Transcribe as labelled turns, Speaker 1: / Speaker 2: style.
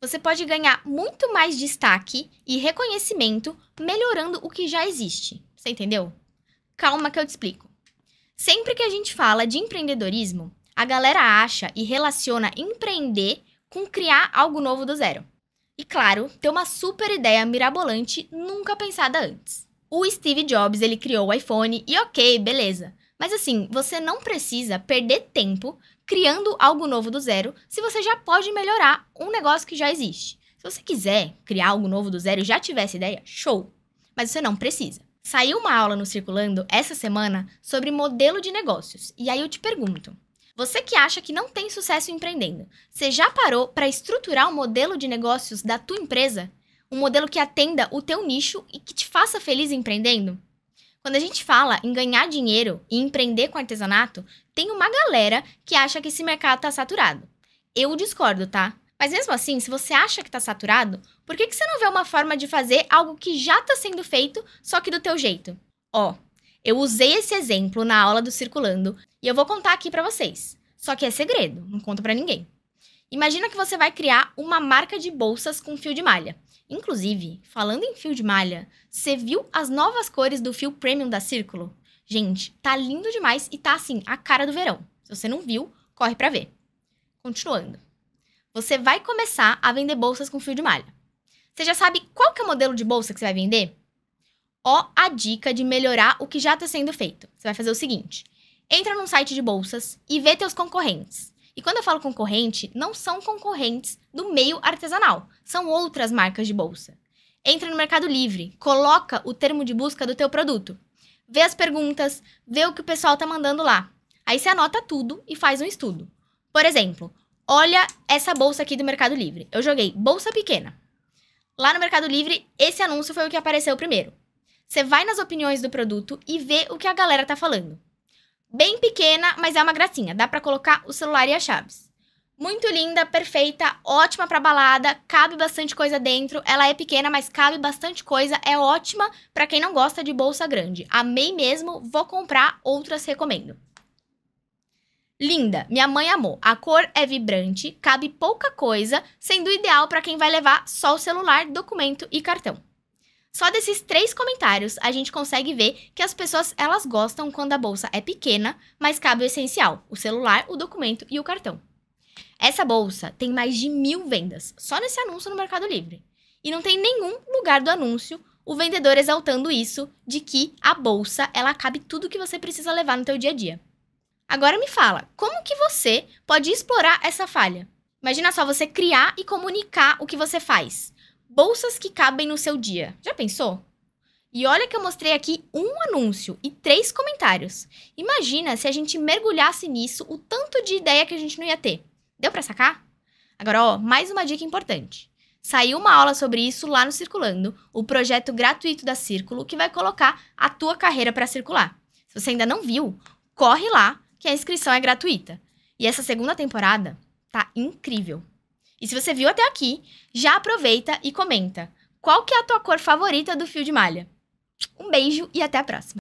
Speaker 1: você pode ganhar muito mais destaque e reconhecimento melhorando o que já existe. Você entendeu? Calma que eu te explico. Sempre que a gente fala de empreendedorismo, a galera acha e relaciona empreender com criar algo novo do zero. E claro, ter uma super ideia mirabolante nunca pensada antes. O Steve Jobs, ele criou o iPhone e OK, beleza. Mas assim, você não precisa perder tempo criando algo novo do zero, se você já pode melhorar um negócio que já existe. Se você quiser criar algo novo do zero e já tiver essa ideia, show! Mas você não precisa. Saiu uma aula no Circulando essa semana sobre modelo de negócios. E aí eu te pergunto: você que acha que não tem sucesso empreendendo, você já parou para estruturar o um modelo de negócios da tua empresa? Um modelo que atenda o teu nicho e que te faça feliz empreendendo? Quando a gente fala em ganhar dinheiro e empreender com artesanato, tem uma galera que acha que esse mercado tá saturado. Eu discordo, tá? Mas mesmo assim, se você acha que tá saturado, por que, que você não vê uma forma de fazer algo que já tá sendo feito, só que do teu jeito? Ó, eu usei esse exemplo na aula do Circulando e eu vou contar aqui para vocês. Só que é segredo, não conta para ninguém. Imagina que você vai criar uma marca de bolsas com fio de malha. Inclusive, falando em fio de malha, você viu as novas cores do fio premium da Círculo? Gente, tá lindo demais e tá assim, a cara do verão. Se você não viu, corre para ver. Continuando. Você vai começar a vender bolsas com fio de malha. Você já sabe qual que é o modelo de bolsa que você vai vender? Ó a dica de melhorar o que já está sendo feito. Você vai fazer o seguinte: entra num site de bolsas e vê teus concorrentes. E quando eu falo concorrente, não são concorrentes do meio artesanal, são outras marcas de bolsa. Entra no Mercado Livre, coloca o termo de busca do teu produto, vê as perguntas, vê o que o pessoal tá mandando lá. Aí você anota tudo e faz um estudo. Por exemplo, olha essa bolsa aqui do Mercado Livre. Eu joguei bolsa pequena. Lá no Mercado Livre, esse anúncio foi o que apareceu primeiro. Você vai nas opiniões do produto e vê o que a galera tá falando. Bem pequena, mas é uma gracinha. Dá para colocar o celular e as chaves. Muito linda, perfeita, ótima para balada, cabe bastante coisa dentro. Ela é pequena, mas cabe bastante coisa. É ótima para quem não gosta de bolsa grande. Amei mesmo, vou comprar, outras recomendo. Linda, minha mãe amou. A cor é vibrante, cabe pouca coisa, sendo ideal para quem vai levar só o celular, documento e cartão. Só desses três comentários a gente consegue ver que as pessoas elas gostam quando a bolsa é pequena, mas cabe o essencial: o celular, o documento e o cartão. Essa bolsa tem mais de mil vendas só nesse anúncio no Mercado Livre. E não tem nenhum lugar do anúncio o vendedor exaltando isso de que a bolsa ela cabe tudo que você precisa levar no teu dia a dia. Agora me fala, como que você pode explorar essa falha? Imagina só você criar e comunicar o que você faz. Bolsas que cabem no seu dia. Já pensou? E olha que eu mostrei aqui um anúncio e três comentários. Imagina se a gente mergulhasse nisso o tanto de ideia que a gente não ia ter. Deu para sacar? Agora, ó, mais uma dica importante. Saiu uma aula sobre isso lá no Circulando, o projeto gratuito da Círculo que vai colocar a tua carreira para circular. Se você ainda não viu, corre lá, que a inscrição é gratuita. E essa segunda temporada tá incrível. E se você viu até aqui, já aproveita e comenta. Qual que é a tua cor favorita do fio de malha? Um beijo e até a próxima!